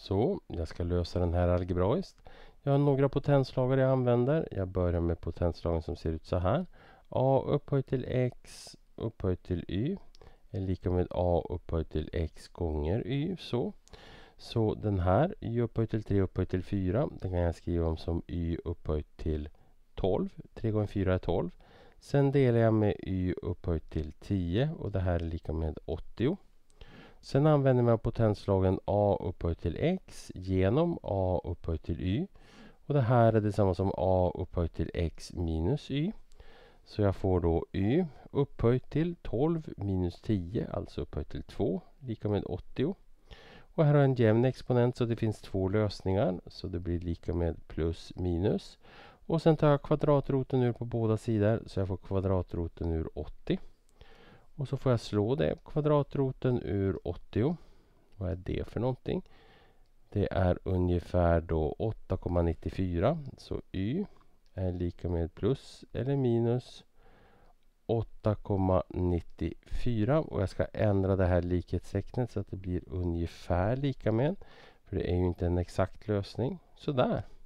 Så, jag ska lösa den här algebraiskt. Jag har några potenslagar jag använder. Jag börjar med potenslagen som ser ut så här. a upphöjt till x upphöjt till y är lika med a upphöjt till x gånger y. Så Så den här, y upphöjt till 3 upphöjt till 4, den kan jag skriva om som y upphöjt till 12. 3 gånger 4 är 12. Sen delar jag med y upphöjt till 10 och det här är lika med 80. Sen använder man potenslagen a upphöjt till x genom a upphöjt till y. Och det här är detsamma som a upphöjt till x minus y. Så jag får då y upphöjt till 12 minus 10, alltså upphöjt till 2, lika med 80. Och här har jag en jämn exponent så det finns två lösningar. Så det blir lika med plus minus. Och sen tar jag kvadratroten ur på båda sidor så jag får kvadratroten ur 80. Och så får jag slå det kvadratroten ur 80. Vad är det för någonting? Det är ungefär då 8,94 så y är lika med plus eller minus 8,94 och jag ska ändra det här likhetstecknet så att det blir ungefär lika med. För det är ju inte en exakt lösning. Sådär.